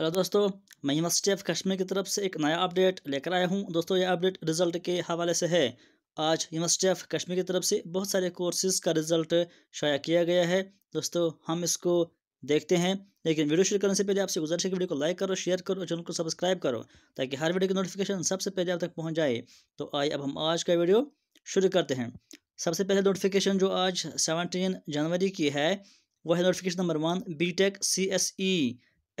hello दोस्तों मैं university of Kashmir की तरफ से एक नया अपडेट लेकर आया हूं दोस्तों यह अपडेट रिजल्ट के हवाले से है आज यूनिवर्सिटी ऑफ कश्मीर की तरफ से बहुत सारे कोर्सेज का रिजल्ट शाया किया गया है दोस्तों हम इसको देखते हैं लेकिन वीडियो शुरू करने से पहले आपसे गुजारिश है कि वीडियो को लाइक करो शेयर करो और चैनल को सब्सक्राइब करो ताकि हर वीडियो की नोटिफिकेशन सबसे पहले आप तक पहुँच जाए तो आइए अब हम आज का वीडियो शुरू करते हैं सबसे पहले नोटिफिकेशन जो आज सेवनटीन जनवरी की है वह है notification number one B Tech C S E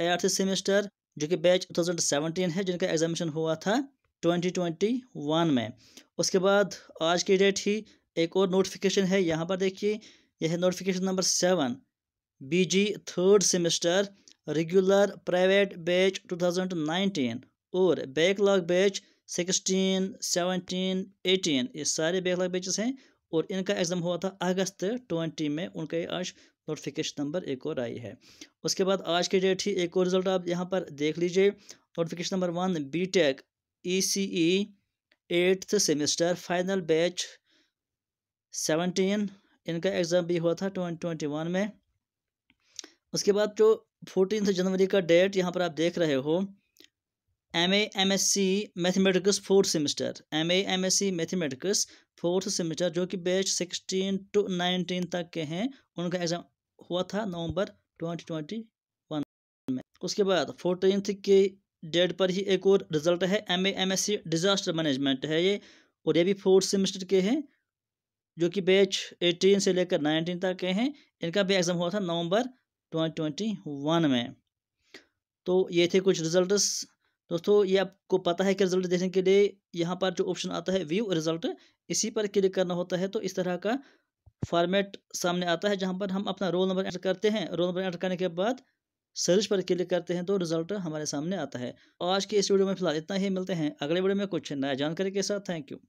eighth semester जो कि बैच 2017 है जिनका एग्जामिनेशन हुआ था 2021 में उसके बाद आज की डेट ही एक और नोटिफिकेशन है यहाँ पर देखिए यह है नोटिफिकेशन नंबर सेवन बीजी third semester regular private batch 2019 और backlog batch sixteen seventeen eighteen ये सारे बैकलॉग बैचेस हैं और इनका एग्ज़ाम हुआ था अगस्त ट्वेंटी में उनका आज नोटिफिकेशन नंबर एक और आई है उसके बाद आज की डेट ही एक और रिज़ल्ट आप यहाँ पर देख लीजिए notification number one B Tech E C E eighth semester final batch seventeen इनका एग्ज़ाम भी हुआ था ट्वेंटी ट्वेंटी वन में उसके बाद जो फोर्टीन जनवरी का डेट यहाँ पर आप देख रहे हो M A M S C mathematics fourth semester M A M S C mathematics fourth semester जो कि बैच सिक्सटीन टू नाइनटीन तक के हैं उनका एग्ज़ाम हुआ था नवंबर ट्वेंटी ट्वेंटी वन में उसके बाद फोर्टीन के डेट पर ही एक और रिजल्ट है M A M S C disaster management है ये और ये भी फोर्थ सेमेस्टर के हैं जो कि बैच एटीन से लेकर नाइनटीन तक के हैं इनका भी एग्ज़ाम हुआ था नवंबर ट्वेंटी ट्वेंटी वन में तो ये थे कुछ रिजल्ट्स दोस्तों ये आपको पता है कि रिजल्ट देखने के लिए यहाँ पर जो ऑप्शन आता है व्यू रिजल्ट इसी पर क्लिक करना होता है तो इस तरह का फॉर्मेट सामने आता है जहाँ पर हम अपना रोल नंबर एंटर करते हैं रोल नंबर एंटर करने के बाद सर्च पर क्लिक करते हैं तो रिजल्ट हमारे सामने आता है आज के इस वीडियो में फिलहाल इतना ही मिलते हैं अगले वीडियो में कुछ नया जानकारी के साथ थैंक यू